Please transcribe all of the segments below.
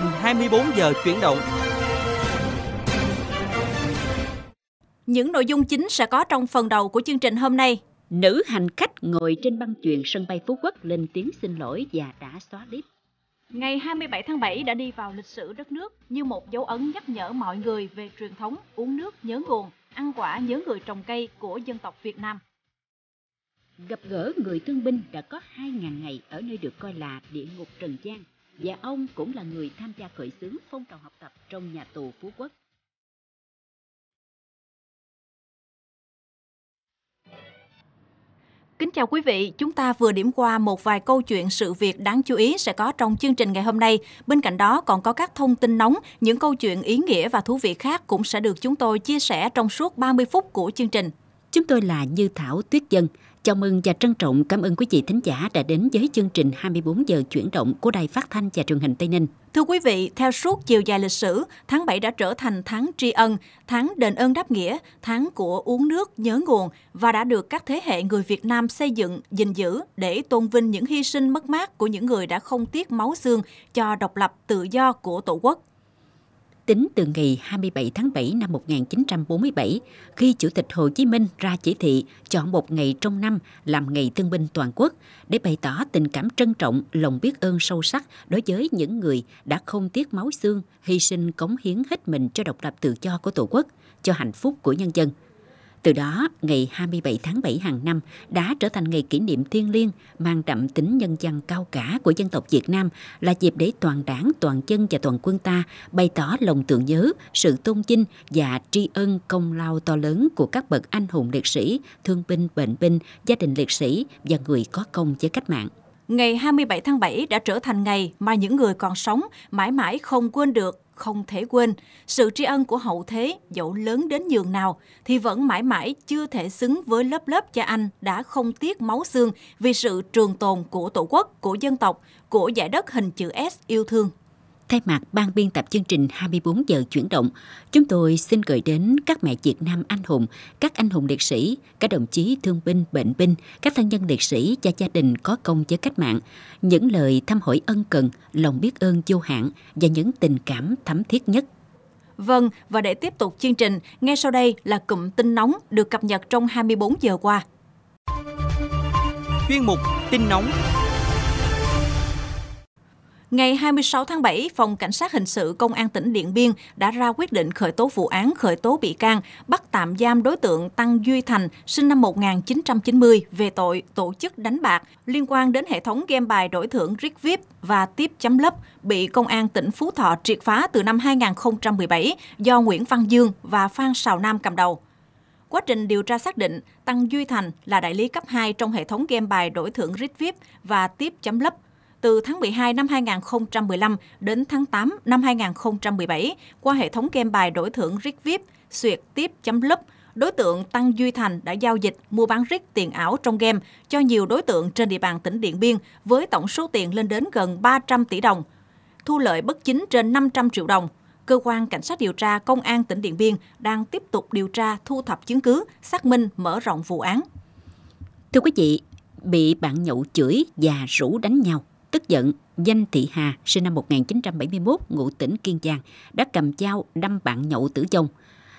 trình 24 giờ chuyển động. Những nội dung chính sẽ có trong phần đầu của chương trình hôm nay. Nữ hành khách ngồi trên băng chuyền sân bay Phú Quốc lên tiếng xin lỗi và đã xóa clip. Ngày 27 tháng 7 đã đi vào lịch sử đất nước như một dấu ấn nhắc nhở mọi người về truyền thống uống nước nhớ nguồn, ăn quả nhớ người trồng cây của dân tộc Việt Nam. Gặp gỡ người thương binh đã có 2.000 ngày ở nơi được coi là địa ngục trần gian và dạ, ông cũng là người tham gia khởi xướng phong trào học tập trong nhà tù Phú Quốc. Kính chào quý vị, chúng ta vừa điểm qua một vài câu chuyện sự việc đáng chú ý sẽ có trong chương trình ngày hôm nay. Bên cạnh đó còn có các thông tin nóng, những câu chuyện ý nghĩa và thú vị khác cũng sẽ được chúng tôi chia sẻ trong suốt 30 phút của chương trình. Chúng tôi là Như Thảo Tuyết Dân, Chào mừng và trân trọng cảm ơn quý vị thính giả đã đến với chương trình 24 giờ chuyển động của Đài Phát thanh và Truyền hình Tây Ninh. Thưa quý vị, theo suốt chiều dài lịch sử, tháng 7 đã trở thành tháng tri ân, tháng đền ơn đáp nghĩa, tháng của uống nước nhớ nguồn và đã được các thế hệ người Việt Nam xây dựng, gìn giữ để tôn vinh những hy sinh mất mát của những người đã không tiếc máu xương cho độc lập tự do của Tổ quốc tính từ ngày 27 tháng 7 năm 1947 khi Chủ tịch Hồ Chí Minh ra chỉ thị chọn một ngày trong năm làm ngày thương binh toàn quốc để bày tỏ tình cảm trân trọng, lòng biết ơn sâu sắc đối với những người đã không tiếc máu xương, hy sinh cống hiến hết mình cho độc lập tự do của Tổ quốc, cho hạnh phúc của nhân dân – từ đó, ngày 27 tháng 7 hàng năm đã trở thành ngày kỷ niệm thiêng liêng mang đậm tính nhân dân cao cả của dân tộc Việt Nam là dịp để toàn đảng, toàn dân và toàn quân ta bày tỏ lòng tưởng nhớ, sự tôn vinh và tri ân công lao to lớn của các bậc anh hùng liệt sĩ, thương binh, bệnh binh, gia đình liệt sĩ và người có công với cách mạng ngày 27 tháng 7 đã trở thành ngày mà những người còn sống mãi mãi không quên được không thể quên. Sự tri ân của hậu thế dẫu lớn đến nhường nào thì vẫn mãi mãi chưa thể xứng với lớp lớp cha anh đã không tiếc máu xương vì sự trường tồn của tổ quốc, của dân tộc, của giải đất hình chữ S yêu thương. Thay mặt ban biên tập chương trình 24 giờ chuyển động, chúng tôi xin gửi đến các mẹ Việt Nam anh hùng, các anh hùng liệt sĩ, các đồng chí thương binh, bệnh binh, các thân nhân liệt sĩ và gia đình có công với cách mạng, những lời thăm hỏi ân cần, lòng biết ơn vô hạn và những tình cảm thấm thiết nhất. Vâng, và để tiếp tục chương trình, ngay sau đây là cụm tin nóng được cập nhật trong 24 giờ qua. Chuyên mục Tin nóng Ngày 26 tháng 7, Phòng Cảnh sát Hình sự Công an tỉnh Điện Biên đã ra quyết định khởi tố vụ án khởi tố bị can, bắt tạm giam đối tượng Tăng Duy Thành, sinh năm 1990, về tội tổ chức đánh bạc liên quan đến hệ thống game bài đổi thưởng Rick và tiếp chấm lấp bị Công an tỉnh Phú Thọ triệt phá từ năm 2017 do Nguyễn Văn Dương và Phan Sào Nam cầm đầu. Quá trình điều tra xác định, Tăng Duy Thành là đại lý cấp 2 trong hệ thống game bài đổi thưởng Rick và tiếp chấm lấp từ tháng 12 năm 2015 đến tháng 8 năm 2017 qua hệ thống game bài đổi thưởng rick vip suyệt tiếp lớp đối tượng Tăng Duy Thành đã giao dịch mua bán rig tiền ảo trong game cho nhiều đối tượng trên địa bàn tỉnh Điện Biên với tổng số tiền lên đến gần 300 tỷ đồng, thu lợi bất chính trên 500 triệu đồng. Cơ quan Cảnh sát điều tra Công an tỉnh Điện Biên đang tiếp tục điều tra thu thập chứng cứ, xác minh mở rộng vụ án. Thưa quý vị, bị bạn nhậu chửi và rủ đánh nhau tức giận, danh Thị Hà, sinh năm 1971, ngụ tỉnh Kiên Giang, đã cầm dao đâm bạn nhậu tử vong.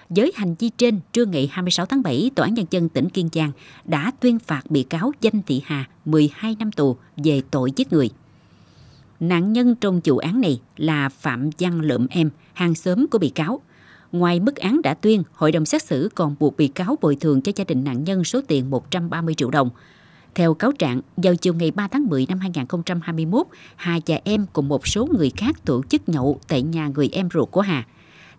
Với hành vi trên, trưa ngày 26 tháng 7, Tòa án Nhân dân tỉnh Kiên Giang đã tuyên phạt bị cáo danh Thị Hà 12 năm tù về tội giết người. Nạn nhân trong vụ án này là Phạm Văn Lượm Em, hàng xóm của bị cáo. Ngoài mức án đã tuyên, hội đồng xét xử còn buộc bị cáo bồi thường cho gia đình nạn nhân số tiền 130 triệu đồng. Theo cáo trạng, vào chiều ngày 3 tháng 10 năm 2021, Hà và em cùng một số người khác tổ chức nhậu tại nhà người em ruột của Hà.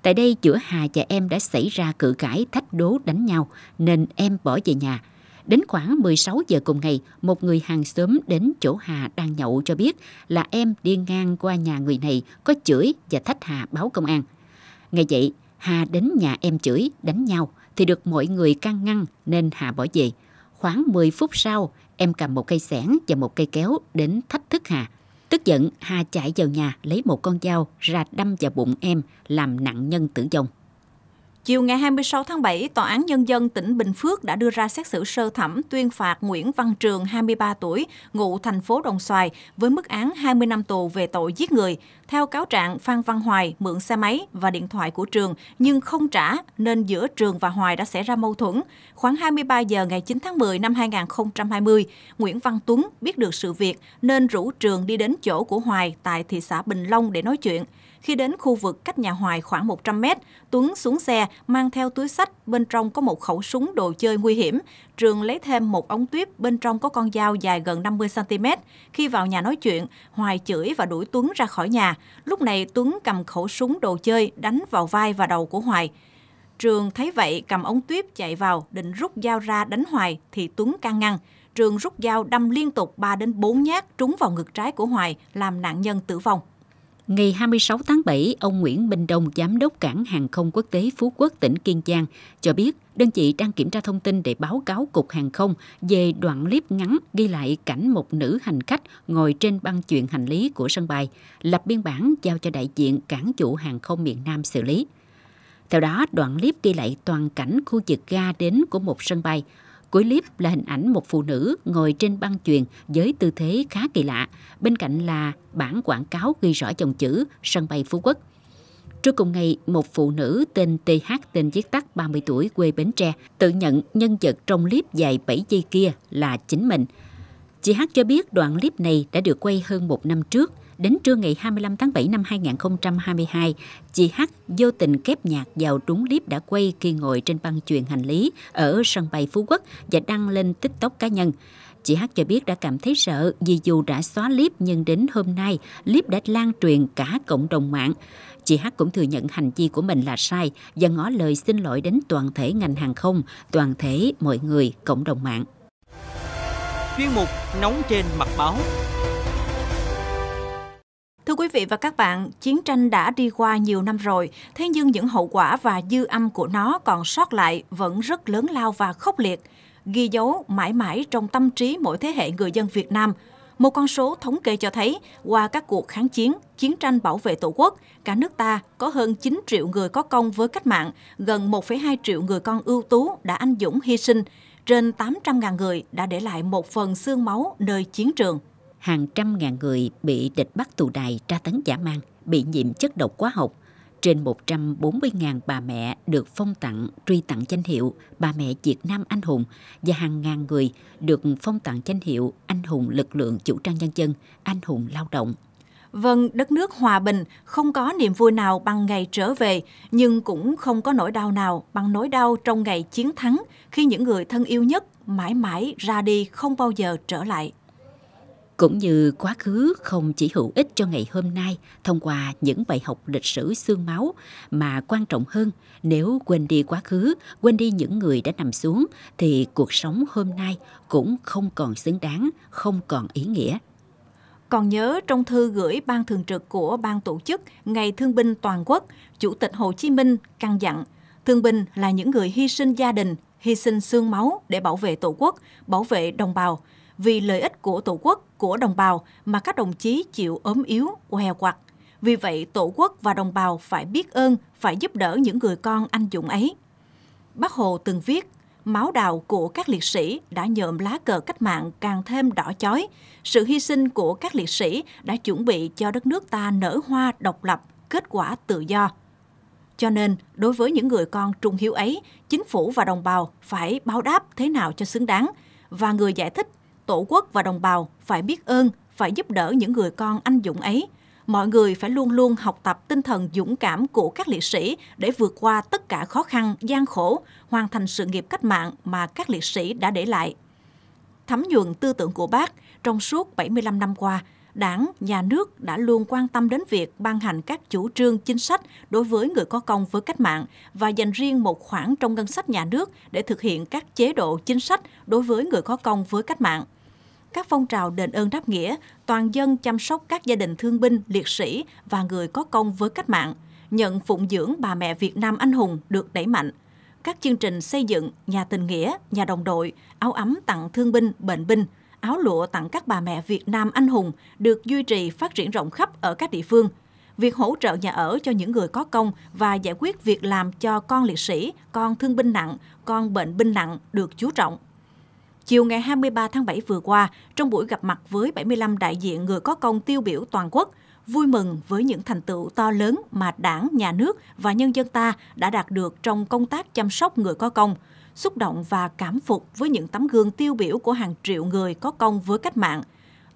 Tại đây giữa Hà và em đã xảy ra cự cãi thách đố đánh nhau nên em bỏ về nhà. Đến khoảng 16 giờ cùng ngày, một người hàng xóm đến chỗ Hà đang nhậu cho biết là em đi ngang qua nhà người này có chửi và thách Hà báo công an. Ngày vậy, Hà đến nhà em chửi, đánh nhau thì được mọi người can ngăn nên Hà bỏ về. Khoảng 10 phút sau, Em cầm một cây xẻng và một cây kéo đến thách thức Hà. Tức giận, Hà chạy vào nhà lấy một con dao ra đâm vào bụng em làm nạn nhân tử vong. Chiều ngày 26 tháng 7, Tòa án Nhân dân tỉnh Bình Phước đã đưa ra xét xử sơ thẩm tuyên phạt Nguyễn Văn Trường, 23 tuổi, ngụ thành phố Đồng Xoài, với mức án 20 năm tù về tội giết người. Theo cáo trạng, Phan Văn Hoài mượn xe máy và điện thoại của Trường nhưng không trả, nên giữa Trường và Hoài đã xảy ra mâu thuẫn. Khoảng 23 giờ ngày 9 tháng 10 năm 2020, Nguyễn Văn Tuấn biết được sự việc nên rủ Trường đi đến chỗ của Hoài tại thị xã Bình Long để nói chuyện. Khi đến khu vực cách nhà Hoài khoảng 100 mét, Tuấn xuống xe, mang theo túi sách, bên trong có một khẩu súng đồ chơi nguy hiểm. Trường lấy thêm một ống tuyếp, bên trong có con dao dài gần 50cm. Khi vào nhà nói chuyện, Hoài chửi và đuổi Tuấn ra khỏi nhà. Lúc này Tuấn cầm khẩu súng đồ chơi, đánh vào vai và đầu của Hoài. Trường thấy vậy cầm ống tuyếp chạy vào, định rút dao ra đánh Hoài thì Tuấn can ngăn. Trường rút dao đâm liên tục 3 đến 4 nhát trúng vào ngực trái của Hoài làm nạn nhân tử vong. Ngày 26 tháng 7, ông Nguyễn Minh Đông, Giám đốc Cảng Hàng không Quốc tế Phú Quốc, tỉnh Kiên Giang, cho biết đơn vị đang kiểm tra thông tin để báo cáo Cục Hàng không về đoạn clip ngắn ghi lại cảnh một nữ hành khách ngồi trên băng chuyện hành lý của sân bay, lập biên bản giao cho đại diện cảng chủ hàng không miền Nam xử lý. Theo đó, đoạn clip ghi lại toàn cảnh khu vực ga đến của một sân bay, Cuối clip là hình ảnh một phụ nữ ngồi trên băng chuyền với tư thế khá kỳ lạ. Bên cạnh là bản quảng cáo ghi rõ dòng chữ sân bay Phú Quốc. Trưa cùng ngày, một phụ nữ tên TH tên viết tắt 30 tuổi quê Bến Tre tự nhận nhân vật trong clip dài 7 giây kia là chính mình. Chị H cho biết đoạn clip này đã được quay hơn một năm trước – Đến trưa ngày 25 tháng 7 năm 2022, chị H vô tình kép nhạc vào trúng clip đã quay khi ngồi trên băng chuyền hành lý ở sân bay Phú Quốc và đăng lên TikTok cá nhân. Chị H cho biết đã cảm thấy sợ vì dù đã xóa clip nhưng đến hôm nay clip đã lan truyền cả cộng đồng mạng. Chị H cũng thừa nhận hành vi của mình là sai và ngỏ lời xin lỗi đến toàn thể ngành hàng không, toàn thể mọi người, cộng đồng mạng. Chuyên mục Nóng trên mặt báo Thưa quý vị và các bạn, chiến tranh đã đi qua nhiều năm rồi, thế nhưng những hậu quả và dư âm của nó còn sót lại vẫn rất lớn lao và khốc liệt, ghi dấu mãi mãi trong tâm trí mỗi thế hệ người dân Việt Nam. Một con số thống kê cho thấy, qua các cuộc kháng chiến, chiến tranh bảo vệ Tổ quốc, cả nước ta có hơn 9 triệu người có công với cách mạng, gần 1,2 triệu người con ưu tú đã anh dũng hy sinh, trên 800.000 người đã để lại một phần xương máu nơi chiến trường hàng trăm ngàn người bị địch bắt tù đài tra tấn giả mang, bị nhiễm chất độc hóa học. Trên 140.000 bà mẹ được phong tặng, truy tặng danh hiệu Bà mẹ Việt Nam Anh hùng và hàng ngàn người được phong tặng danh hiệu Anh hùng lực lượng chủ trang nhân dân, Anh hùng lao động. Vâng, đất nước hòa bình, không có niềm vui nào bằng ngày trở về, nhưng cũng không có nỗi đau nào bằng nỗi đau trong ngày chiến thắng khi những người thân yêu nhất mãi mãi ra đi không bao giờ trở lại cũng như quá khứ không chỉ hữu ích cho ngày hôm nay thông qua những bài học lịch sử xương máu mà quan trọng hơn nếu quên đi quá khứ quên đi những người đã nằm xuống thì cuộc sống hôm nay cũng không còn xứng đáng không còn ý nghĩa còn nhớ trong thư gửi ban thường trực của ban tổ chức Ngày Thương binh Toàn quốc, Chủ tịch Hồ Chí Minh căn dặn, thương binh là những người hy sinh gia đình, hy sinh xương máu để bảo vệ Tổ quốc, bảo vệ đồng bào, vì lợi ích của Tổ quốc, của đồng bào mà các đồng chí chịu ốm yếu, què quặt. Vì vậy, Tổ quốc và đồng bào phải biết ơn, phải giúp đỡ những người con anh dũng ấy. Bác Hồ từng viết, máu đào của các liệt sĩ đã nhuộm lá cờ cách mạng càng thêm đỏ chói. Sự hy sinh của các liệt sĩ đã chuẩn bị cho đất nước ta nở hoa độc lập, kết quả tự do. Cho nên, đối với những người con trung hiếu ấy, chính phủ và đồng bào phải báo đáp thế nào cho xứng đáng. Và người giải thích Tổ quốc và đồng bào phải biết ơn, phải giúp đỡ những người con anh dũng ấy. Mọi người phải luôn luôn học tập tinh thần dũng cảm của các liệt sĩ để vượt qua tất cả khó khăn, gian khổ, hoàn thành sự nghiệp cách mạng mà các liệt sĩ đã để lại. Thấm nhuận tư tưởng của bác trong suốt 75 năm qua, Đảng, Nhà nước đã luôn quan tâm đến việc ban hành các chủ trương chính sách đối với người có công với cách mạng và dành riêng một khoản trong ngân sách nhà nước để thực hiện các chế độ chính sách đối với người có công với cách mạng các phong trào đền ơn đáp nghĩa, toàn dân chăm sóc các gia đình thương binh, liệt sĩ và người có công với cách mạng, nhận phụng dưỡng bà mẹ Việt Nam anh hùng được đẩy mạnh. Các chương trình xây dựng nhà tình nghĩa, nhà đồng đội, áo ấm tặng thương binh, bệnh binh, áo lụa tặng các bà mẹ Việt Nam anh hùng được duy trì phát triển rộng khắp ở các địa phương. Việc hỗ trợ nhà ở cho những người có công và giải quyết việc làm cho con liệt sĩ, con thương binh nặng, con bệnh binh nặng được chú trọng. Chiều ngày 23 tháng 7 vừa qua, trong buổi gặp mặt với 75 đại diện người có công tiêu biểu toàn quốc, vui mừng với những thành tựu to lớn mà đảng, nhà nước và nhân dân ta đã đạt được trong công tác chăm sóc người có công, xúc động và cảm phục với những tấm gương tiêu biểu của hàng triệu người có công với cách mạng.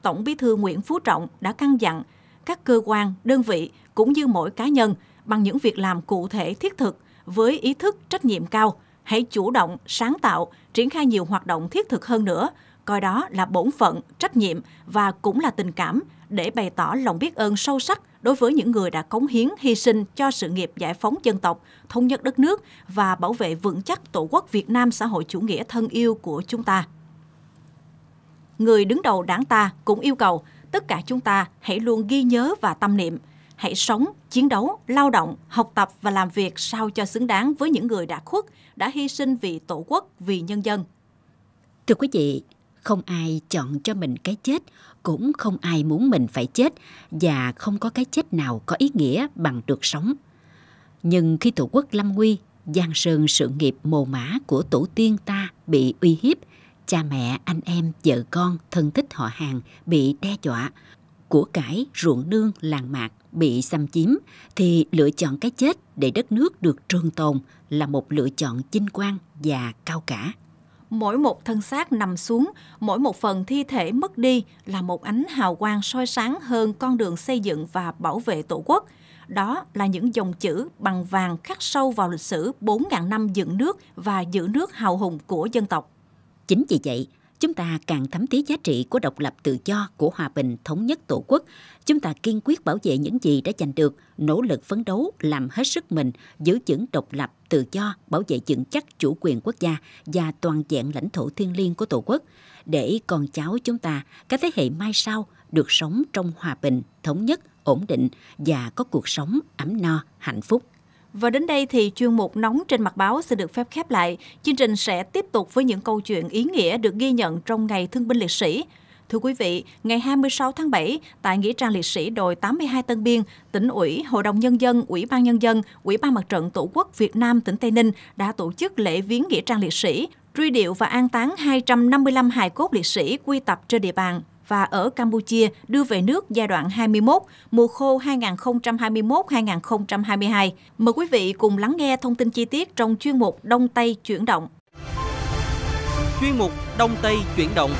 Tổng bí thư Nguyễn Phú Trọng đã căn dặn các cơ quan, đơn vị cũng như mỗi cá nhân bằng những việc làm cụ thể thiết thực với ý thức trách nhiệm cao – hãy chủ động, sáng tạo, triển khai nhiều hoạt động thiết thực hơn nữa, coi đó là bổn phận, trách nhiệm và cũng là tình cảm để bày tỏ lòng biết ơn sâu sắc đối với những người đã cống hiến, hy sinh cho sự nghiệp giải phóng dân tộc, thống nhất đất nước và bảo vệ vững chắc Tổ quốc Việt Nam xã hội chủ nghĩa thân yêu của chúng ta. Người đứng đầu đảng ta cũng yêu cầu tất cả chúng ta hãy luôn ghi nhớ và tâm niệm – hãy sống, chiến đấu, lao động, học tập và làm việc sao cho xứng đáng với những người đã khuất, đã hy sinh vì tổ quốc, vì nhân dân. Thưa quý vị, không ai chọn cho mình cái chết, cũng không ai muốn mình phải chết và không có cái chết nào có ý nghĩa bằng được sống. Nhưng khi Tổ quốc lâm nguy, Giang Sơn sự nghiệp mồ mã của tổ tiên ta bị uy hiếp, cha mẹ, anh em, vợ con, thân thích họ hàng bị đe dọa, của cải, ruộng nương, làng mạc bị xâm chiếm thì lựa chọn cái chết để đất nước được trường tồn là một lựa chọn chinh quang và cao cả. Mỗi một thân xác nằm xuống, mỗi một phần thi thể mất đi là một ánh hào quang soi sáng hơn con đường xây dựng và bảo vệ Tổ quốc. Đó là những dòng chữ bằng vàng khắc sâu vào lịch sử 4.000 năm dựng nước và giữ nước hào hùng của dân tộc. Chính vì vậy, chúng ta càng thấm thía giá trị của độc lập tự do, của hòa bình, thống nhất tổ quốc. Chúng ta kiên quyết bảo vệ những gì đã giành được, nỗ lực phấn đấu, làm hết sức mình, giữ vững độc lập, tự do, bảo vệ vững chắc chủ quyền quốc gia và toàn vẹn lãnh thổ thiêng liêng của Tổ quốc, để con cháu chúng ta, các thế hệ mai sau được sống trong hòa bình, thống nhất, ổn định và có cuộc sống ấm no, hạnh phúc. Và đến đây thì chuyên mục nóng trên mặt báo sẽ được phép khép lại. Chương trình sẽ tiếp tục với những câu chuyện ý nghĩa được ghi nhận trong ngày Thương binh Liệt sĩ. Thưa quý vị, ngày 26 tháng 7, tại Nghĩa trang liệt sĩ đồi 82 Tân Biên, tỉnh ủy, Hội đồng Nhân dân, Ủy ban Nhân dân, Ủy ban Mặt trận Tổ quốc Việt Nam tỉnh Tây Ninh đã tổ chức lễ viếng Nghĩa trang liệt sĩ, truy điệu và an táng 255 hài cốt liệt sĩ quy tập trên địa bàn và ở Campuchia đưa về nước giai đoạn 21, mùa khô 2021-2022. Mời quý vị cùng lắng nghe thông tin chi tiết trong chuyên mục Đông Tây chuyển động. Chuyên mục Đông Tây chuyển động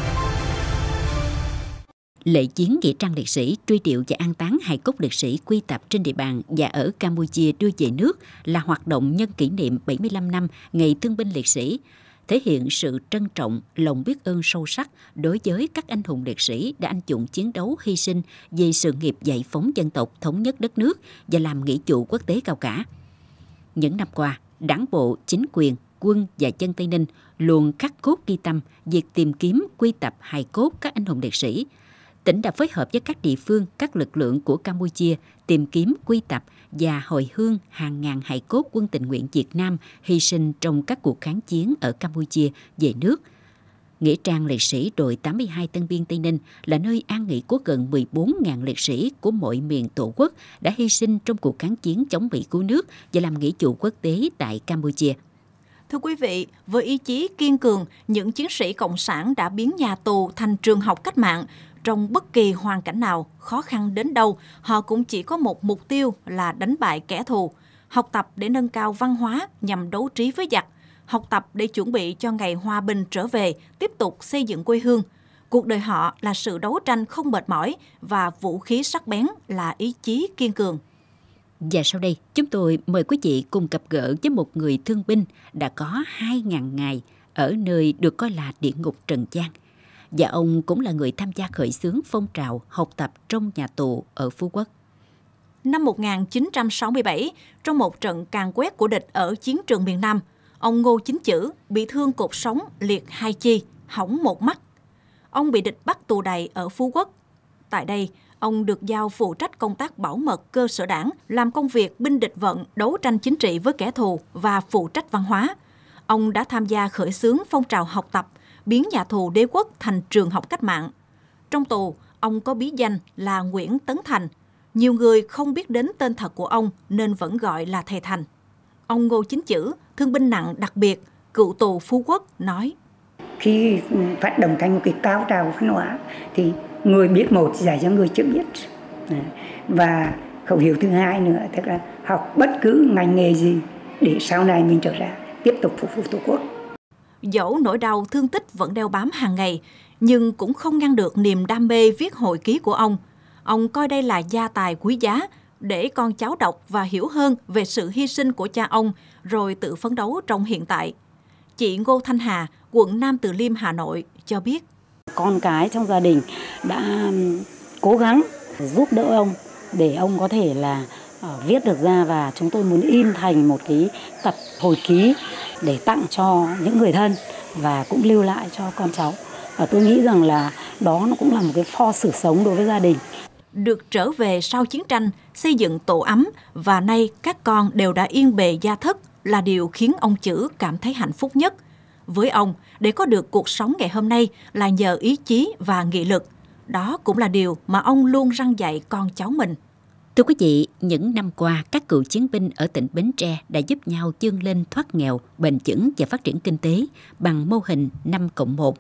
Lễ chiến nghĩa trang liệt sĩ truy điệu và an táng hài cốt liệt sĩ quy tập trên địa bàn và ở Campuchia đưa về nước là hoạt động nhân kỷ niệm 75 năm Ngày Thương binh Liệt sĩ thể hiện sự trân trọng, lòng biết ơn sâu sắc đối với các anh hùng liệt sĩ đã anh dũng chiến đấu hy sinh vì sự nghiệp giải phóng dân tộc, thống nhất đất nước và làm nghĩa chủ quốc tế cao cả. Những năm qua, đảng bộ, chính quyền, quân và dân Tây Ninh luôn khắc cốt ghi tâm việc tìm kiếm quy tập hài cốt các anh hùng liệt sĩ – tỉnh đã phối hợp với các địa phương, các lực lượng của Campuchia tìm kiếm, quy tập và hồi hương hàng ngàn hài cốt quân tình nguyện Việt Nam hy sinh trong các cuộc kháng chiến ở Campuchia về nước. Nghĩa trang liệt sĩ đội 82 Tân Biên Tây Ninh là nơi an nghỉ của gần 14.000 liệt sĩ của mọi miền tổ quốc đã hy sinh trong cuộc kháng chiến chống Mỹ cứu nước và làm nghĩa chủ quốc tế tại Campuchia. Thưa quý vị, với ý chí kiên cường, những chiến sĩ cộng sản đã biến nhà tù thành trường học cách mạng, trong bất kỳ hoàn cảnh nào, khó khăn đến đâu, họ cũng chỉ có một mục tiêu là đánh bại kẻ thù, học tập để nâng cao văn hóa nhằm đấu trí với giặc, học tập để chuẩn bị cho ngày hòa bình trở về, tiếp tục xây dựng quê hương. Cuộc đời họ là sự đấu tranh không mệt mỏi và vũ khí sắc bén là ý chí kiên cường. Và sau đây, chúng tôi mời quý vị cùng gặp gỡ với một người thương binh đã có 2.000 ngày ở nơi được coi là địa ngục Trần gian và ông cũng là người tham gia khởi xướng phong trào học tập trong nhà tù ở Phú Quốc. Năm 1967, trong một trận càn quét của địch ở chiến trường miền Nam, ông Ngô Chính Chữ bị thương cột sống liệt hai chi, hỏng một mắt. Ông bị địch bắt tù đầy ở Phú Quốc. Tại đây, ông được giao phụ trách công tác bảo mật cơ sở đảng, làm công việc binh địch vận, đấu tranh chính trị với kẻ thù và phụ trách văn hóa. Ông đã tham gia khởi xướng phong trào học tập – biến nhà tù đế quốc thành trường học cách mạng. Trong tù, ông có bí danh là Nguyễn Tấn Thành. Nhiều người không biết đến tên thật của ông nên vẫn gọi là thầy Thành. Ông Ngô Chính Chữ, thương binh nặng đặc biệt, cựu tù Phú Quốc nói. Khi phát động thành một cái cao trào văn hóa thì người biết một giải cho người chưa biết. Và khẩu hiệu thứ hai nữa tức là học bất cứ ngành nghề gì để sau này mình trở ra tiếp tục phục vụ tổ quốc dẫu nỗi đau thương tích vẫn đeo bám hàng ngày, nhưng cũng không ngăn được niềm đam mê viết hồi ký của ông. Ông coi đây là gia tài quý giá để con cháu đọc và hiểu hơn về sự hy sinh của cha ông rồi tự phấn đấu trong hiện tại. Chị Ngô Thanh Hà, quận Nam Từ Liêm, Hà Nội cho biết. Con cái trong gia đình đã cố gắng giúp đỡ ông để ông có thể là ờ, viết được ra và chúng tôi muốn in thành một cái tập hồi ký để tặng cho những người thân và cũng lưu lại cho con cháu. Và tôi nghĩ rằng là đó nó cũng là một cái pho sử sống đối với gia đình. Được trở về sau chiến tranh, xây dựng tổ ấm và nay các con đều đã yên bề gia thất là điều khiến ông chữ cảm thấy hạnh phúc nhất. Với ông, để có được cuộc sống ngày hôm nay là nhờ ý chí và nghị lực. Đó cũng là điều mà ông luôn răng dạy con cháu mình. Thưa quý vị, những năm qua, các cựu chiến binh ở tỉnh Bến Tre đã giúp nhau chương lên thoát nghèo, bền vững và phát triển kinh tế bằng mô hình 5 cộng 1,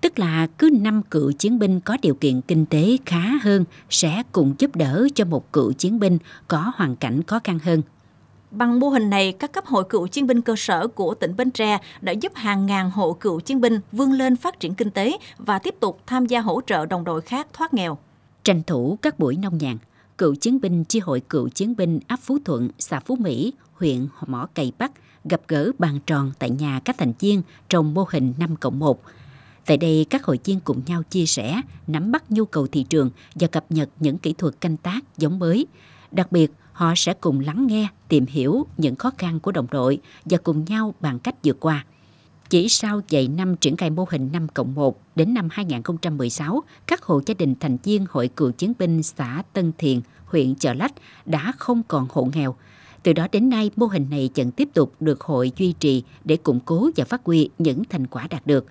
tức là cứ 5 cựu chiến binh có điều kiện kinh tế khá hơn sẽ cùng giúp đỡ cho một cựu chiến binh có hoàn cảnh khó khăn hơn. Bằng mô hình này, các cấp hội cựu chiến binh cơ sở của tỉnh Bến Tre đã giúp hàng ngàn hộ cựu chiến binh vươn lên phát triển kinh tế và tiếp tục tham gia hỗ trợ đồng đội khác thoát nghèo. Tranh thủ các buổi nông nhàn, cựu chiến binh chi hội cựu chiến binh ấp Phú Thuận, xã Phú Mỹ, huyện Mỏ Cày Bắc gặp gỡ bàn tròn tại nhà các thành viên trong mô hình 5 cộng 1. Tại đây, các hội viên cùng nhau chia sẻ, nắm bắt nhu cầu thị trường và cập nhật những kỹ thuật canh tác giống mới. Đặc biệt, họ sẽ cùng lắng nghe, tìm hiểu những khó khăn của đồng đội và cùng nhau bàn cách vượt qua. Chỉ sau vài năm triển khai mô hình 5 cộng 1, đến năm 2016, các hộ gia đình thành viên Hội cựu chiến binh xã Tân Thiện, huyện Chợ Lách đã không còn hộ nghèo. Từ đó đến nay, mô hình này vẫn tiếp tục được hội duy trì để củng cố và phát huy những thành quả đạt được.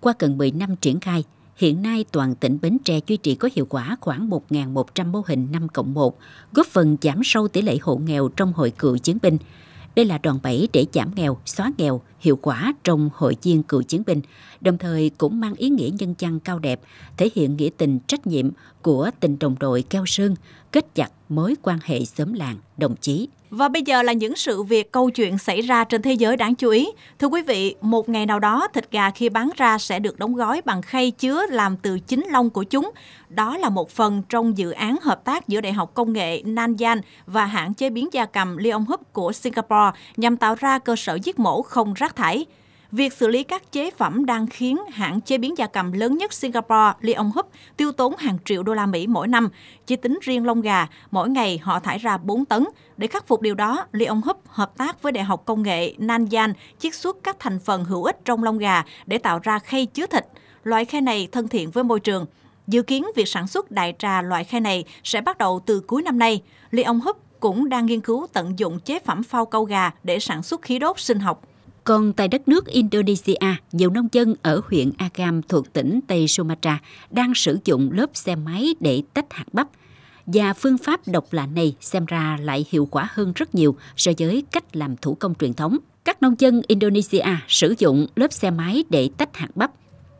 Qua gần 10 năm triển khai, hiện nay toàn tỉnh Bến Tre duy trì có hiệu quả khoảng 1.100 mô hình 5 cộng 1, góp phần giảm sâu tỷ lệ hộ nghèo trong hội cựu chiến binh. Đây là đòn bẩy để giảm nghèo, xóa nghèo hiệu quả trong hội viên cựu chiến binh, đồng thời cũng mang ý nghĩa nhân văn cao đẹp, thể hiện nghĩa tình trách nhiệm của tình đồng đội keo sơn, kết chặt mối quan hệ xóm làng, đồng chí và bây giờ là những sự việc câu chuyện xảy ra trên thế giới đáng chú ý. Thưa quý vị, một ngày nào đó thịt gà khi bán ra sẽ được đóng gói bằng khay chứa làm từ chính lông của chúng. Đó là một phần trong dự án hợp tác giữa Đại học Công nghệ Nanyang và hãng chế biến gia cầm Leon Hub của Singapore nhằm tạo ra cơ sở giết mổ không rác thải. Việc xử lý các chế phẩm đang khiến hãng chế biến gia cầm lớn nhất Singapore Leong Hub tiêu tốn hàng triệu đô la Mỹ mỗi năm. Chỉ tính riêng lông gà, mỗi ngày họ thải ra 4 tấn. Để khắc phục điều đó, Leong Hub hợp tác với Đại học Công nghệ Nanyang chiết xuất các thành phần hữu ích trong lông gà để tạo ra khay chứa thịt. Loại khay này thân thiện với môi trường. Dự kiến việc sản xuất đại trà loại khay này sẽ bắt đầu từ cuối năm nay. Leong Hub cũng đang nghiên cứu tận dụng chế phẩm phao câu gà để sản xuất khí đốt sinh học. Còn tại đất nước Indonesia, nhiều nông dân ở huyện Agam thuộc tỉnh Tây Sumatra đang sử dụng lớp xe máy để tách hạt bắp. Và phương pháp độc lạ này xem ra lại hiệu quả hơn rất nhiều so với cách làm thủ công truyền thống. Các nông dân Indonesia sử dụng lớp xe máy để tách hạt bắp.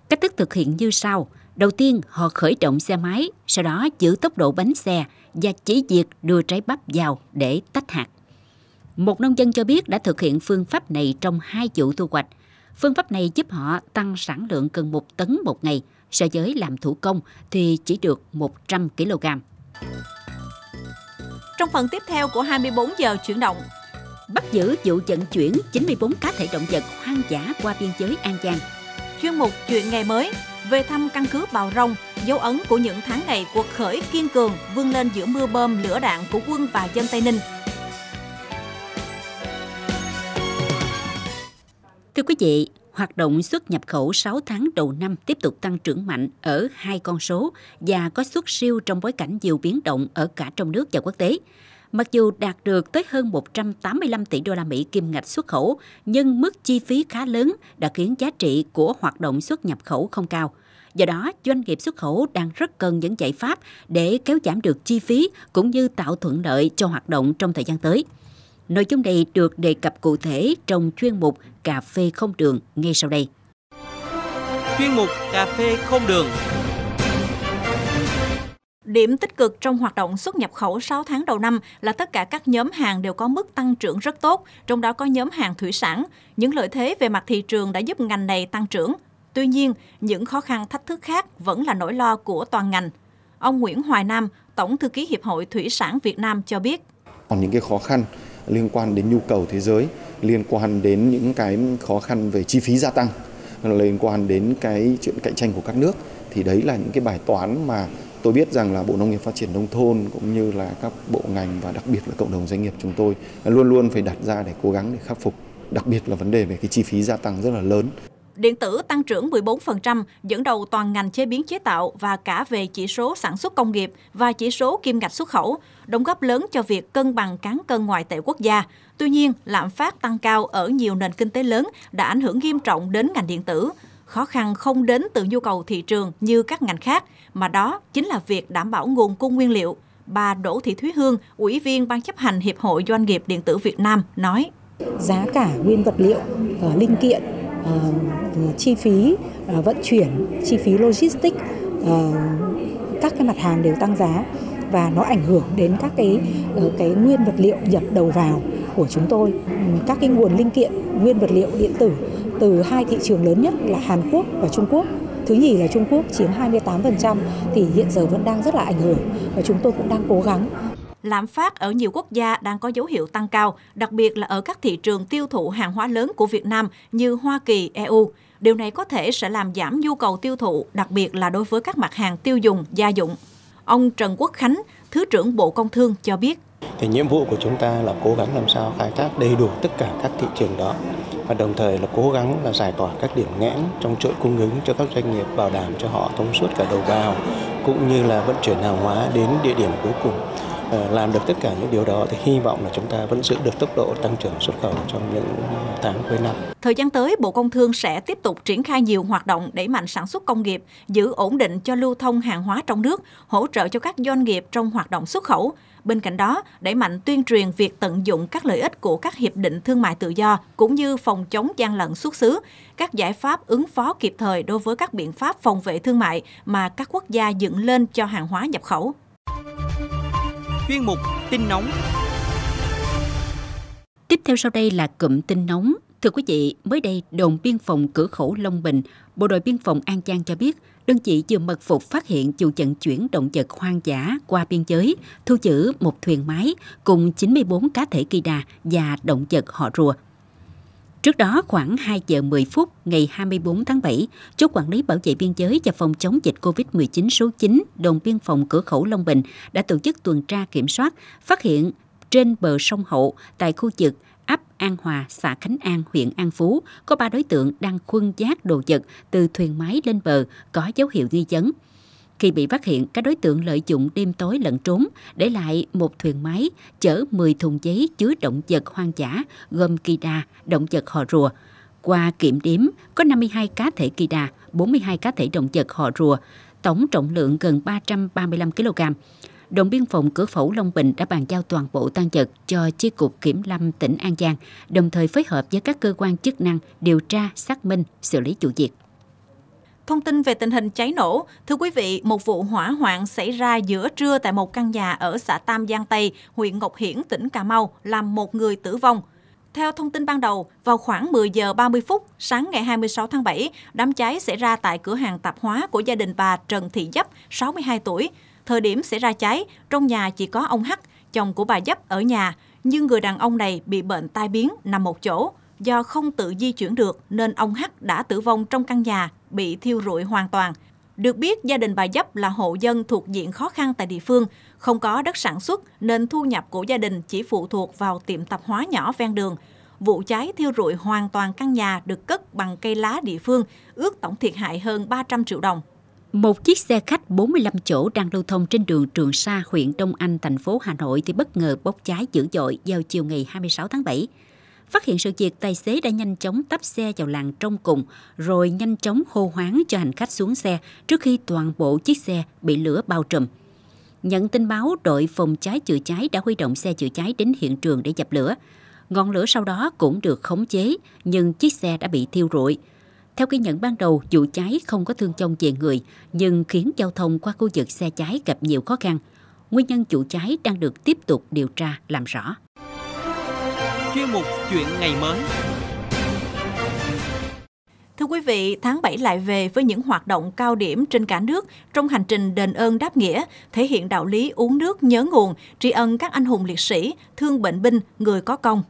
Cách thức thực hiện như sau. Đầu tiên, họ khởi động xe máy, sau đó giữ tốc độ bánh xe và chỉ việc đưa trái bắp vào để tách hạt. Một nông dân cho biết đã thực hiện phương pháp này trong hai vụ thu hoạch. Phương pháp này giúp họ tăng sản lượng gần 1 tấn một ngày, so với làm thủ công thì chỉ được 100 kg. Trong phần tiếp theo của 24 giờ chuyển động, bắt giữ vụ vận chuyển 94 cá thể động vật hoang dã qua biên giới An Giang. Chuyên mục Chuyện ngày mới về thăm căn cứ Bào Rông, dấu ấn của những tháng ngày cuộc khởi kiên cường vươn lên giữa mưa bom lửa đạn của quân và dân Tây Ninh Thưa quý vị, hoạt động xuất nhập khẩu 6 tháng đầu năm tiếp tục tăng trưởng mạnh ở hai con số và có xuất siêu trong bối cảnh nhiều biến động ở cả trong nước và quốc tế. Mặc dù đạt được tới hơn 185 tỷ đô la Mỹ kim ngạch xuất khẩu, nhưng mức chi phí khá lớn đã khiến giá trị của hoạt động xuất nhập khẩu không cao. Do đó, doanh nghiệp xuất khẩu đang rất cần những giải pháp để kéo giảm được chi phí cũng như tạo thuận lợi cho hoạt động trong thời gian tới. Nội dung này được đề cập cụ thể trong chuyên mục Cà phê không đường ngay sau đây. Chuyên mục Cà phê không đường Điểm tích cực trong hoạt động xuất nhập khẩu 6 tháng đầu năm là tất cả các nhóm hàng đều có mức tăng trưởng rất tốt, trong đó có nhóm hàng thủy sản. Những lợi thế về mặt thị trường đã giúp ngành này tăng trưởng. Tuy nhiên, những khó khăn thách thức khác vẫn là nỗi lo của toàn ngành. Ông Nguyễn Hoài Nam, Tổng thư ký Hiệp hội Thủy sản Việt Nam cho biết. Còn những cái khó khăn liên quan đến nhu cầu thế giới liên quan đến những cái khó khăn về chi phí gia tăng liên quan đến cái chuyện cạnh tranh của các nước thì đấy là những cái bài toán mà tôi biết rằng là Bộ Nông nghiệp Phát triển Nông thôn cũng như là các bộ ngành và đặc biệt là cộng đồng doanh nghiệp chúng tôi luôn luôn phải đặt ra để cố gắng để khắc phục đặc biệt là vấn đề về cái chi phí gia tăng rất là lớn. Điện tử tăng trưởng 14%, dẫn đầu toàn ngành chế biến chế tạo và cả về chỉ số sản xuất công nghiệp và chỉ số kim ngạch xuất khẩu, đóng góp lớn cho việc cân bằng cán cân ngoại tệ quốc gia. Tuy nhiên, lạm phát tăng cao ở nhiều nền kinh tế lớn đã ảnh hưởng nghiêm trọng đến ngành điện tử. Khó khăn không đến từ nhu cầu thị trường như các ngành khác, mà đó chính là việc đảm bảo nguồn cung nguyên liệu. Bà Đỗ Thị Thúy Hương, Ủy viên Ban chấp hành Hiệp hội Doanh nghiệp Điện tử Việt Nam nói. Giá cả nguyên vật liệu, ờ, linh kiện Ờ, chi phí uh, vận chuyển, chi phí logistics, uh, các cái mặt hàng đều tăng giá và nó ảnh hưởng đến các cái cái nguyên vật liệu nhập đầu vào của chúng tôi, ừ, các cái nguồn linh kiện, nguyên vật liệu điện tử từ hai thị trường lớn nhất là Hàn Quốc và Trung Quốc thứ nhì là Trung Quốc chiếm 28% thì hiện giờ vẫn đang rất là ảnh hưởng và chúng tôi cũng đang cố gắng lạm phát ở nhiều quốc gia đang có dấu hiệu tăng cao, đặc biệt là ở các thị trường tiêu thụ hàng hóa lớn của Việt Nam như Hoa Kỳ, EU. Điều này có thể sẽ làm giảm nhu cầu tiêu thụ, đặc biệt là đối với các mặt hàng tiêu dùng, gia dụng. Ông Trần Quốc Khánh, Thứ trưởng Bộ Công Thương cho biết. Thì nhiệm vụ của chúng ta là cố gắng làm sao khai thác đầy đủ tất cả các thị trường đó và đồng thời là cố gắng là giải tỏa các điểm nghẽn trong chuỗi cung ứng cho các doanh nghiệp bảo đảm cho họ thông suốt cả đầu vào cũng như là vận chuyển hàng hóa đến địa điểm cuối cùng Ờ, làm được tất cả những điều đó thì hy vọng là chúng ta vẫn giữ được tốc độ tăng trưởng xuất khẩu trong những tháng cuối năm. Thời gian tới, Bộ Công Thương sẽ tiếp tục triển khai nhiều hoạt động đẩy mạnh sản xuất công nghiệp, giữ ổn định cho lưu thông hàng hóa trong nước, hỗ trợ cho các doanh nghiệp trong hoạt động xuất khẩu. Bên cạnh đó, đẩy mạnh tuyên truyền việc tận dụng các lợi ích của các hiệp định thương mại tự do cũng như phòng chống gian lận xuất xứ, các giải pháp ứng phó kịp thời đối với các biện pháp phòng vệ thương mại mà các quốc gia dựng lên cho hàng hóa nhập khẩu chuyên mục tin nóng. Tiếp theo sau đây là cụm tin nóng. Thưa quý vị, mới đây đồn biên phòng cửa khẩu Long Bình, bộ đội biên phòng An Giang cho biết đơn vị vừa mật phục phát hiện vụ vận chuyển động vật hoang dã qua biên giới, thu giữ một thuyền máy cùng 94 cá thể kỳ đà và động vật họ rùa Trước đó khoảng 2 giờ 10 phút ngày 24 tháng 7, chốt quản lý bảo vệ biên giới và phòng chống dịch COVID-19 số 9, đồn biên phòng cửa khẩu Long Bình đã tổ chức tuần tra kiểm soát, phát hiện trên bờ sông Hậu tại khu vực ấp An Hòa, xã Khánh An, huyện An Phú, có ba đối tượng đang khuân giác đồ vật từ thuyền máy lên bờ có dấu hiệu nghi vấn. Khi bị phát hiện, các đối tượng lợi dụng đêm tối lẫn trốn, để lại một thuyền máy chở 10 thùng giấy chứa động vật hoang dã gồm kỳ đà, động vật họ rùa. Qua kiểm đếm, có 52 cá thể kỳ đà, 42 cá thể động vật họ rùa, tổng trọng lượng gần 335 kg. Đồn biên phòng cửa khẩu Long Bình đã bàn giao toàn bộ tăng vật cho Chi cục Kiểm lâm tỉnh An Giang, đồng thời phối hợp với các cơ quan chức năng điều tra, xác minh, xử lý vụ việc. Thông tin về tình hình cháy nổ, thưa quý vị, một vụ hỏa hoạn xảy ra giữa trưa tại một căn nhà ở xã Tam Giang Tây, huyện Ngọc Hiển, tỉnh Cà Mau, làm một người tử vong. Theo thông tin ban đầu, vào khoảng 10 giờ 30 phút sáng ngày 26 tháng 7, đám cháy xảy ra tại cửa hàng tạp hóa của gia đình bà Trần Thị Dấp, 62 tuổi. Thời điểm xảy ra cháy, trong nhà chỉ có ông Hắc, chồng của bà Dấp ở nhà, nhưng người đàn ông này bị bệnh tai biến nằm một chỗ. Do không tự di chuyển được nên ông H đã tử vong trong căn nhà, bị thiêu rụi hoàn toàn. Được biết, gia đình bà Dấp là hộ dân thuộc diện khó khăn tại địa phương, không có đất sản xuất nên thu nhập của gia đình chỉ phụ thuộc vào tiệm tạp hóa nhỏ ven đường. Vụ cháy thiêu rụi hoàn toàn căn nhà được cất bằng cây lá địa phương, ước tổng thiệt hại hơn 300 triệu đồng. Một chiếc xe khách 45 chỗ đang lưu thông trên đường Trường Sa, huyện Đông Anh, thành phố Hà Nội thì bất ngờ bốc cháy dữ dội vào chiều ngày 26 tháng 7. Phát hiện sự việc, tài xế đã nhanh chóng tấp xe vào làng trong cùng, rồi nhanh chóng hô hoáng cho hành khách xuống xe trước khi toàn bộ chiếc xe bị lửa bao trùm. Nhận tin báo, đội phòng cháy chữa cháy đã huy động xe chữa cháy đến hiện trường để dập lửa. Ngọn lửa sau đó cũng được khống chế, nhưng chiếc xe đã bị thiêu rụi. Theo ghi nhận ban đầu, vụ cháy không có thương vong về người, nhưng khiến giao thông qua khu vực xe cháy gặp nhiều khó khăn. Nguyên nhân vụ cháy đang được tiếp tục điều tra làm rõ chuyên mục Chuyện ngày mới. Thưa quý vị, tháng 7 lại về với những hoạt động cao điểm trên cả nước trong hành trình đền ơn đáp nghĩa, thể hiện đạo lý uống nước nhớ nguồn, tri ân các anh hùng liệt sĩ, thương bệnh binh, người có công.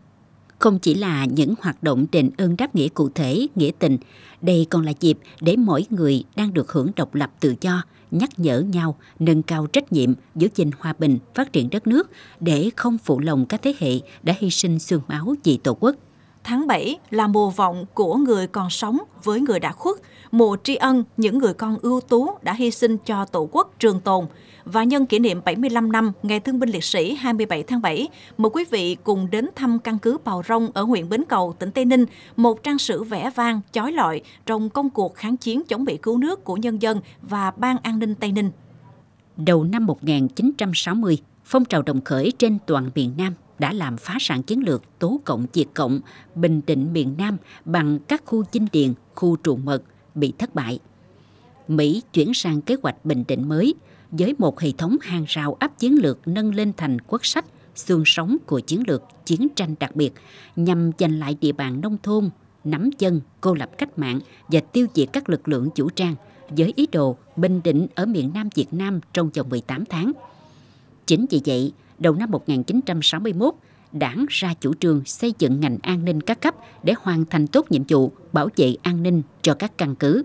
Không chỉ là những hoạt động đền ơn đáp nghĩa cụ thể, nghĩa tình, đây còn là dịp để mỗi người đang được hưởng độc lập tự do, nhắc nhở nhau nâng cao trách nhiệm giữ gìn hòa bình, phát triển đất nước để không phụ lòng các thế hệ đã hy sinh xương máu vì Tổ quốc tháng 7 là mùa vọng của người còn sống với người đã khuất, mùa tri ân những người con ưu tú đã hy sinh cho Tổ quốc trường tồn. Và nhân kỷ niệm 75 năm Ngày Thương binh Liệt sĩ 27 tháng 7, mời quý vị cùng đến thăm căn cứ Bào Rông ở huyện Bến Cầu, tỉnh Tây Ninh, một trang sử vẻ vang, chói lọi trong công cuộc kháng chiến chống bị cứu nước của nhân dân và Ban An ninh Tây Ninh. Đầu năm 1960, phong trào đồng khởi trên toàn miền Nam đã làm phá sản chiến lược tố cộng diệt cộng, bình định miền Nam bằng các khu chinh điền, khu trụ mật bị thất bại. Mỹ chuyển sang kế hoạch bình định mới với một hệ thống hàng rào áp chiến lược nâng lên thành quốc sách xương sống của chiến lược chiến tranh đặc biệt nhằm giành lại địa bàn nông thôn, nắm chân, cô lập cách mạng và tiêu diệt các lực lượng chủ trang với ý đồ bình định ở miền Nam Việt Nam trong vòng 18 tháng. Chính vì vậy, đầu năm 1961, đảng ra chủ trương xây dựng ngành an ninh các cấp để hoàn thành tốt nhiệm vụ bảo vệ an ninh cho các căn cứ.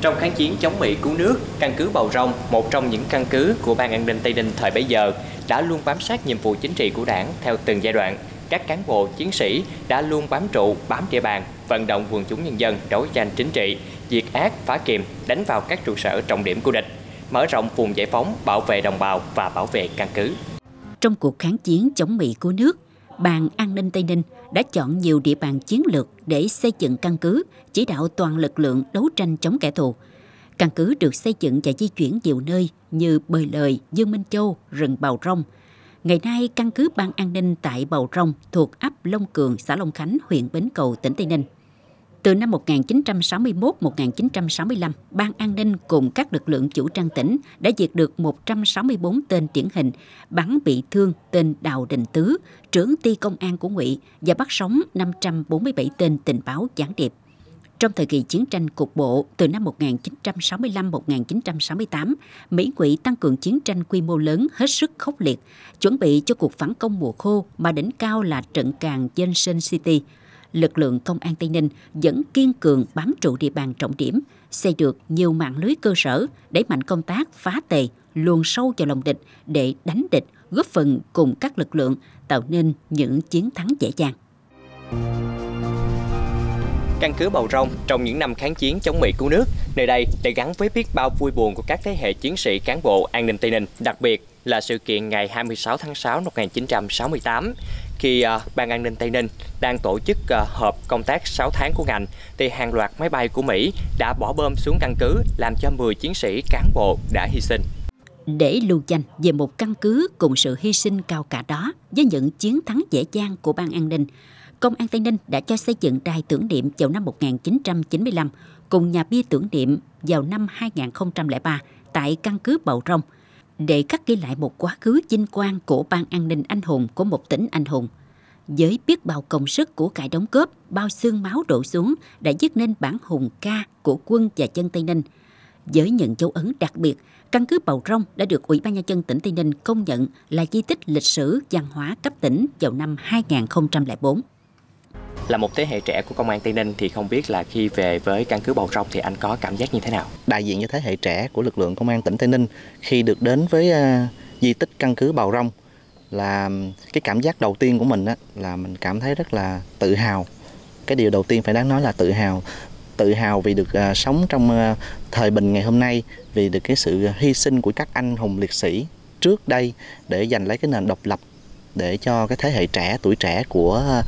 Trong kháng chiến chống Mỹ cứu nước, căn cứ Bầu rồng, một trong những căn cứ của Ban an ninh Tây Ninh thời bấy giờ, đã luôn bám sát nhiệm vụ chính trị của đảng theo từng giai đoạn. Các cán bộ, chiến sĩ đã luôn bám trụ, bám địa bàn, vận động quần chúng nhân dân đấu tranh chính trị, diệt ác, phá kiềm, đánh vào các trụ sở trọng điểm của địch, mở rộng vùng giải phóng, bảo vệ đồng bào và bảo vệ căn cứ. Trong cuộc kháng chiến chống Mỹ của nước, Ban An ninh Tây Ninh đã chọn nhiều địa bàn chiến lược để xây dựng căn cứ, chỉ đạo toàn lực lượng đấu tranh chống kẻ thù. Căn cứ được xây dựng và di chuyển nhiều nơi như Bời Lời, Dương Minh Châu, rừng Bào Rông. Ngày nay, căn cứ Ban An ninh tại Bào Rông thuộc ấp Long Cường, xã Long Khánh, huyện Bến Cầu, tỉnh Tây Ninh. Từ năm 1961-1965, Ban An ninh cùng các lực lượng chủ trang tỉnh đã diệt được 164 tên điển hình, bắn bị thương tên Đào Đình Tứ, trưởng ty công an của Ngụy và bắt sống 547 tên tình báo gián điệp. Trong thời kỳ chiến tranh cục bộ từ năm 1965-1968, Mỹ Ngụy tăng cường chiến tranh quy mô lớn hết sức khốc liệt, chuẩn bị cho cuộc phản công mùa khô mà đỉnh cao là trận càng Jensen City – lực lượng công an Tây Ninh vẫn kiên cường bám trụ địa bàn trọng điểm, xây được nhiều mạng lưới cơ sở, để mạnh công tác phá tề, luồn sâu vào lòng địch để đánh địch, góp phần cùng các lực lượng tạo nên những chiến thắng dễ dàng. Căn cứ Bầu Rông trong những năm kháng chiến chống Mỹ cứu nước, nơi đây đã gắn với biết bao vui buồn của các thế hệ chiến sĩ cán bộ an ninh Tây Ninh, đặc biệt là sự kiện ngày 26 tháng 6 năm 1968, khi à, Ban an ninh Tây Ninh đang tổ chức à, họp công tác 6 tháng của ngành thì hàng loạt máy bay của Mỹ đã bỏ bom xuống căn cứ làm cho 10 chiến sĩ cán bộ đã hy sinh. Để lưu danh về một căn cứ cùng sự hy sinh cao cả đó với những chiến thắng dễ dàng của Ban an ninh, Công an Tây Ninh đã cho xây dựng đài tưởng niệm vào năm 1995 cùng nhà bia tưởng niệm vào năm 2003 tại căn cứ Bầu Rông – để khắc ghi lại một quá khứ vinh quang của ban an ninh anh hùng của một tỉnh anh hùng. Với biết bao công sức của cải đóng góp, bao xương máu đổ xuống đã dứt nên bản hùng ca của quân và dân Tây Ninh. Với những dấu ấn đặc biệt, căn cứ Bầu Rông đã được Ủy ban Nhân dân tỉnh Tây Ninh công nhận là di tích lịch sử văn hóa cấp tỉnh vào năm 2004 là một thế hệ trẻ của công an Tây Ninh thì không biết là khi về với căn cứ Bầu Rông thì anh có cảm giác như thế nào? Đại diện cho thế hệ trẻ của lực lượng công an tỉnh Tây Ninh khi được đến với uh, di tích căn cứ Bầu Rông là cái cảm giác đầu tiên của mình á, là mình cảm thấy rất là tự hào. Cái điều đầu tiên phải đáng nói là tự hào tự hào vì được uh, sống trong uh, thời bình ngày hôm nay vì được cái sự hy sinh của các anh hùng liệt sĩ trước đây để giành lấy cái nền độc lập để cho cái thế hệ trẻ tuổi trẻ của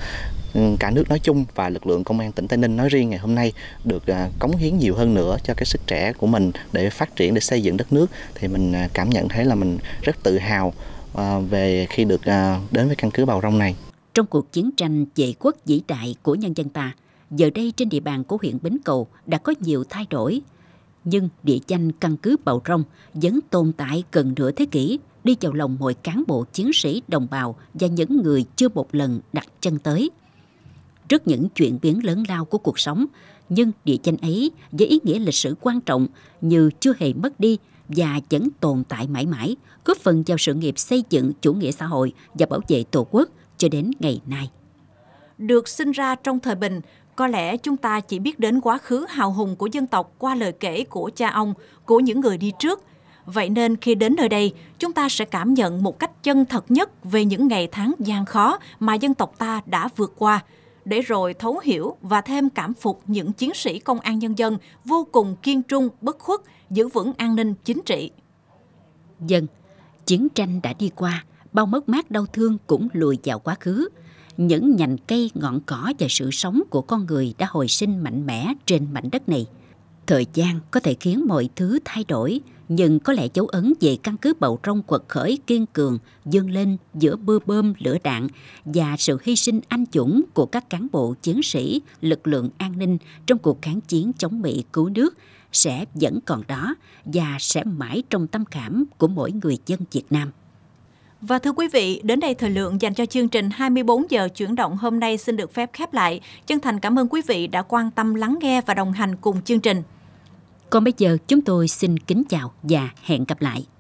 Ừ, cả nước nói chung và lực lượng công an tỉnh Tây Ninh nói riêng ngày hôm nay được à, cống hiến nhiều hơn nữa cho cái sức trẻ của mình để phát triển để xây dựng đất nước thì mình à, cảm nhận thấy là mình rất tự hào à, về khi được đến với căn cứ Bào Rông này. Trong cuộc chiến tranh vệ quốc vĩ đại của nhân dân ta, giờ đây trên địa bàn của huyện Bến Cầu đã có nhiều thay đổi. Nhưng địa danh căn cứ Bào Rông vẫn tồn tại gần nửa thế kỷ, đi vào lòng mọi cán bộ chiến sĩ đồng bào và những người chưa một lần đặt chân tới trước những chuyển biến lớn lao của cuộc sống, nhưng địa danh ấy với ý nghĩa lịch sử quan trọng như chưa hề mất đi và vẫn tồn tại mãi mãi, góp phần vào sự nghiệp xây dựng chủ nghĩa xã hội và bảo vệ Tổ quốc cho đến ngày nay. Được sinh ra trong thời bình, có lẽ chúng ta chỉ biết đến quá khứ hào hùng của dân tộc qua lời kể của cha ông, của những người đi trước. Vậy nên khi đến nơi đây, chúng ta sẽ cảm nhận một cách chân thật nhất về những ngày tháng gian khó mà dân tộc ta đã vượt qua – để rồi thấu hiểu và thêm cảm phục những chiến sĩ công an nhân dân vô cùng kiên trung, bất khuất, giữ vững an ninh chính trị. Dân, chiến tranh đã đi qua, bao mất mát đau thương cũng lùi vào quá khứ. Những nhành cây, ngọn cỏ và sự sống của con người đã hồi sinh mạnh mẽ trên mảnh đất này. Thời gian có thể khiến mọi thứ thay đổi, nhưng có lẽ dấu ấn về căn cứ bầu trong quật khởi kiên cường dâng lên giữa bưa bơm lửa đạn và sự hy sinh anh dũng của các cán bộ chiến sĩ lực lượng an ninh trong cuộc kháng chiến chống Mỹ cứu nước sẽ vẫn còn đó và sẽ mãi trong tâm khảm của mỗi người dân Việt Nam. Và thưa quý vị, đến đây thời lượng dành cho chương trình 24 giờ chuyển động hôm nay xin được phép khép lại. Chân thành cảm ơn quý vị đã quan tâm lắng nghe và đồng hành cùng chương trình. Còn bây giờ chúng tôi xin kính chào và hẹn gặp lại.